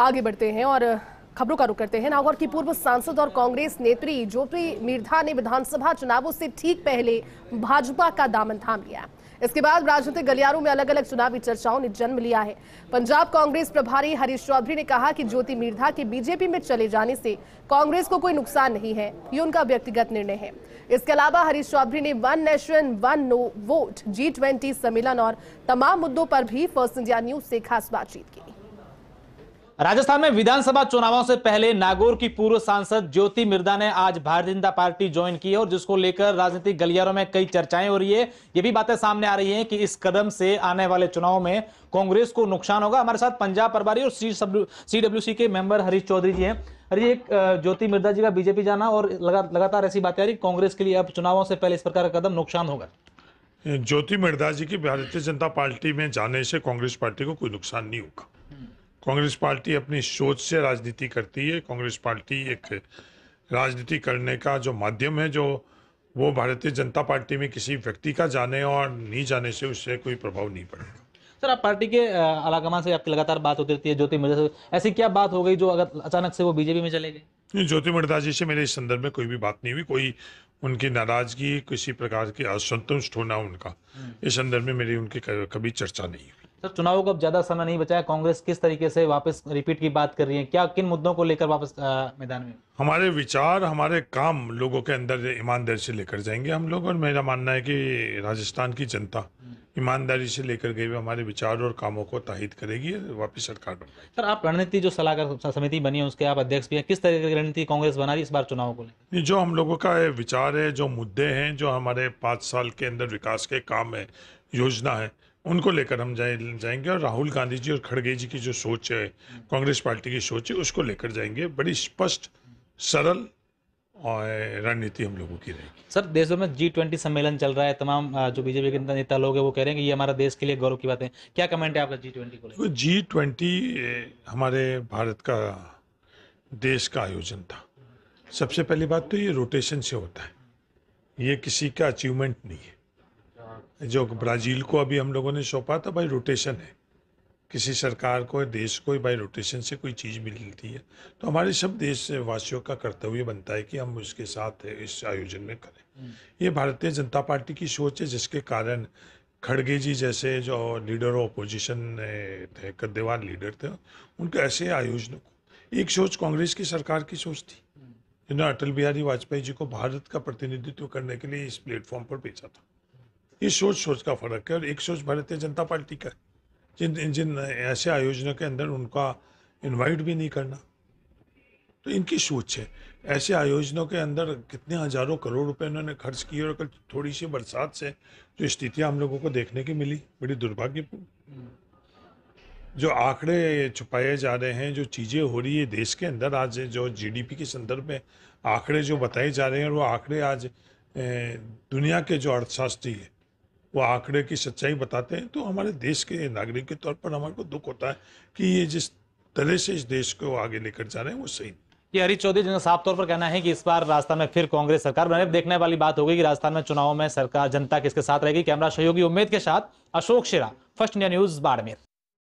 आगे बढ़ते हैं और खबरों का रुख करते हैं नागौर की पूर्व सांसद और कांग्रेस नेत्री ज्योति मिर्धा ने विधानसभा चुनावों से ठीक पहले भाजपा का दामन थाम लिया इसके बाद राजनीतिक गलियारों में अलग अलग चुनावी चर्चाओं ने जन्म लिया है पंजाब कांग्रेस प्रभारी हरीश चौधरी ने कहा कि ज्योति मिर्धा के बीजेपी में चले जाने से कांग्रेस को कोई नुकसान नहीं है ये उनका व्यक्तिगत निर्णय है इसके अलावा हरीश चौधरी ने one nation one no vote G twenty सम्मेलन और तमाम मुद्दों पर भी फर्स्ट इंडिया न्यूज से खास बातचीत की राजस्थान में विधानसभा चुनावों से पहले नागौर की पूर्व सांसद ज्योति मिर्दा ने आज भारतीय जनता पार्टी ज्वाइन की है और जिसको लेकर राजनीतिक गलियारों में कई चर्चाएं हो रही है ये भी बातें सामने आ रही हैं कि इस कदम से आने वाले चुनाव में कांग्रेस को नुकसान होगा हमारे साथ पंजाब प्रभारी और सी डब्ल्यू के मेंबर हरीश चौधरी जी हैं अरे एक ज्योति मिर्दा जी का बीजेपी जाना और लगातार ऐसी बातें आ रही कांग्रेस के लिए अब चुनावों से पहले इस प्रकार का कदम नुकसान होगा ज्योति मिर्दा जी की भारतीय जनता पार्टी में जाने से कांग्रेस पार्टी को कोई नुकसान नहीं होगा कांग्रेस पार्टी अपनी सोच से राजनीति करती है कांग्रेस पार्टी एक राजनीति करने का जो माध्यम है जो वो भारतीय जनता पार्टी में किसी व्यक्ति का जाने और नहीं जाने से उससे कोई प्रभाव नहीं पड़ेगा सर आप पार्टी के आलाकमा से आपकी लगातार बात होती रहती है ज्योति मिर्जा से ऐसी क्या बात हो गई जो अगर अचानक से वो बीजेपी में चले गए ज्योति मिर्जा जी से मेरे इस संदर्भ में कोई भी बात नहीं हुई कोई उनकी नाराजगी किसी प्रकार की असंतुष्ट होना उनका हम्म। इस संदर्भ में मेरी उनकी कभी चर्चा नहीं हुई सर चुनाव को अब ज़्यादा समय नहीं बचा है कांग्रेस किस तरीके से वापस रिपीट की बात कर रही है क्या किन मुद्दों को लेकर वापस मैदान में हमारे विचार हमारे काम लोगों के अंदर ईमानदारी से लेकर जाएंगे हम लोग और मेरा मानना है कि राजस्थान की जनता ईमानदारी से लेकर गए हमारे विचार और कामों को ताहिद करेगी वापिस सरकार बन सर आप रणनीति जो सलाहकार समिति बनी है उसके आप अध्यक्ष भी हैं किस तरह की रणनीति कांग्रेस बना रही इस बार चुनाव को लेकर जो हम लोगों का विचार है जो मुद्दे हैं जो हमारे पाँच साल के अंदर विकास के काम है योजना है उनको लेकर हम जाए जाएंगे और राहुल गांधी जी और खड़गे जी की जो सोच है कांग्रेस पार्टी की सोच है उसको लेकर जाएंगे बड़ी स्पष्ट सरल और रणनीति हम लोगों की रहेगी सर देशों में जी ट्वेंटी सम्मेलन चल रहा है तमाम जो बीजेपी के नेता लोग हैं वो कह रहे हैं कि ये हमारा देश के लिए गौरव की बात है क्या कमेंट है आपका जी ट्वेंटी को जी ट्वेंटी हमारे भारत का देश का आयोजन था सबसे पहली बात तो ये रोटेशन से होता है ये किसी का अचीवमेंट नहीं है जो ब्राज़ील को अभी हम लोगों ने सौंपा था भाई रोटेशन है किसी सरकार को देश को बाई रोटेशन से कोई चीज़ मिलती है तो हमारे सब देश वासियों का कर्तव्य बनता है कि हम उसके साथ इस आयोजन में करें ये भारतीय जनता पार्टी की सोच है जिसके कारण खड़गे जी जैसे जो लीडर अपोजिशन थे कद्देवार लीडर थे उनके ऐसे आयोजनों को एक सोच कांग्रेस की सरकार की सोच थी जिन्होंने अटल बिहारी वाजपेयी जी को भारत का प्रतिनिधित्व करने के लिए इस प्लेटफॉर्म पर भेजा था ये सोच सोच का फ़र्क है और एक सोच भारतीय जनता पार्टी का जिन जिन ऐसे आयोजनों के अंदर उनका इनवाइट भी नहीं करना तो इनकी सोच है ऐसे आयोजनों के अंदर कितने हज़ारों करोड़ रुपए उन्होंने खर्च किए और कल थोड़ी सी बरसात से जो स्थितियाँ हम लोगों को देखने की मिली बड़ी दुर्भाग्यपूर्ण जो आंकड़े छुपाए जा रहे हैं जो चीज़ें हो रही है देश के अंदर आज जो जीडीपी के संदर्भ में आंकड़े जो बताए जा रहे हैं और वो आंकड़े आज दुनिया के जो अर्थशास्त्री है वो आंकड़े की सच्चाई बताते हैं तो हमारे देश के नागरिक के तौर पर हमारे को दुख होता है कि ये जिस तरह से इस देश को आगे लेकर जा रहे हैं वो सही ये हरी चौधरी जिनका साफ तौर पर कहना है कि इस बार राजस्थान में फिर कांग्रेस सरकार बने देखने वाली बात होगी कि राजस्थान में चुनाव में सरकार जनता किसके साथ रहेगी कैमरा सहयोगी उम्मीद के साथ Ashok Shera first India news Barmer